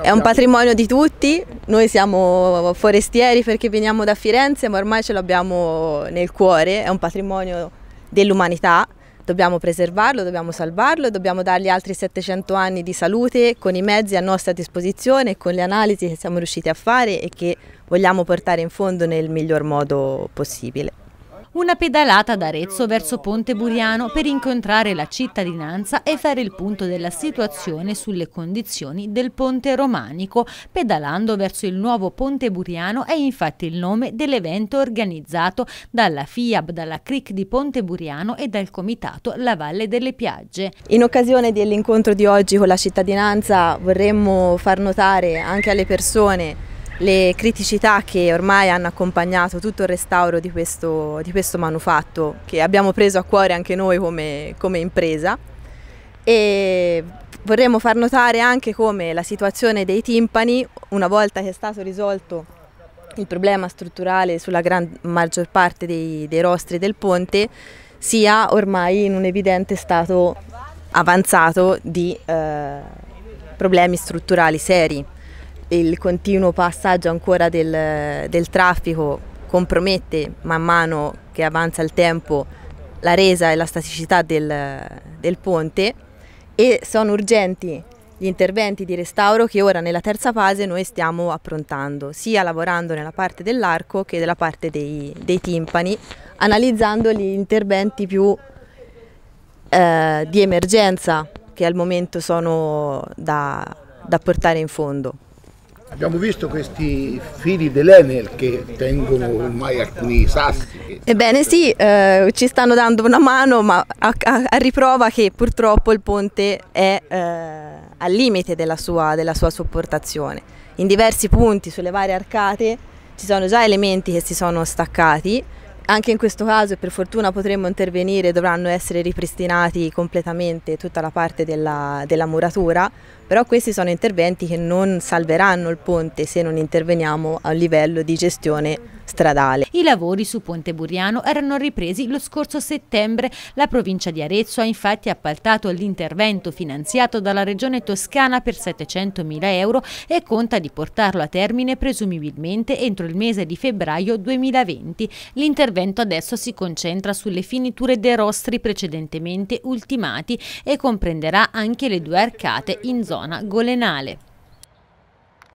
È un patrimonio di tutti, noi siamo forestieri perché veniamo da Firenze, ma ormai ce l'abbiamo nel cuore, è un patrimonio dell'umanità, dobbiamo preservarlo, dobbiamo salvarlo, e dobbiamo dargli altri 700 anni di salute con i mezzi a nostra disposizione, con le analisi che siamo riusciti a fare e che vogliamo portare in fondo nel miglior modo possibile. Una pedalata da Arezzo verso Ponte Buriano per incontrare la cittadinanza e fare il punto della situazione sulle condizioni del ponte romanico. Pedalando verso il nuovo Ponte Buriano è infatti il nome dell'evento organizzato dalla FIAB, dalla CRIC di Ponte Buriano e dal Comitato La Valle delle Piagge. In occasione dell'incontro di oggi con la cittadinanza vorremmo far notare anche alle persone le criticità che ormai hanno accompagnato tutto il restauro di questo, di questo manufatto che abbiamo preso a cuore anche noi come, come impresa e vorremmo far notare anche come la situazione dei timpani una volta che è stato risolto il problema strutturale sulla gran maggior parte dei, dei rostri del ponte sia ormai in un evidente stato avanzato di eh, problemi strutturali seri il continuo passaggio ancora del, del traffico compromette man mano che avanza il tempo la resa e la staticità del, del, ponte e sono urgenti gli interventi di restauro che ora nella terza fase noi stiamo approntando, sia lavorando nella parte dell'arco che della parte dei, dei, timpani, analizzando gli interventi più eh, di emergenza che al momento sono da, da portare in fondo. Abbiamo visto questi fili dell'Enel che tengono ormai alcuni sassi. Ebbene sì, eh, ci stanno dando una mano, ma a, a, a riprova che purtroppo il ponte è eh, al limite della sua, della sua, sopportazione. In diversi punti sulle varie arcate ci sono già elementi che si sono staccati, anche in questo caso, e per fortuna potremmo intervenire, dovranno essere ripristinati completamente tutta la parte della, della, muratura, però questi sono interventi che non salveranno il ponte se non interveniamo a livello di gestione stradale. I lavori su Ponte Buriano erano ripresi lo scorso settembre. La provincia di Arezzo ha infatti appaltato l'intervento finanziato dalla regione toscana per 700.000 euro e conta di portarlo a termine presumibilmente entro il mese di febbraio 2020. L'intervento l'intervento adesso si concentra sulle finiture dei rostri precedentemente ultimati e comprenderà anche le due arcate in zona golenale.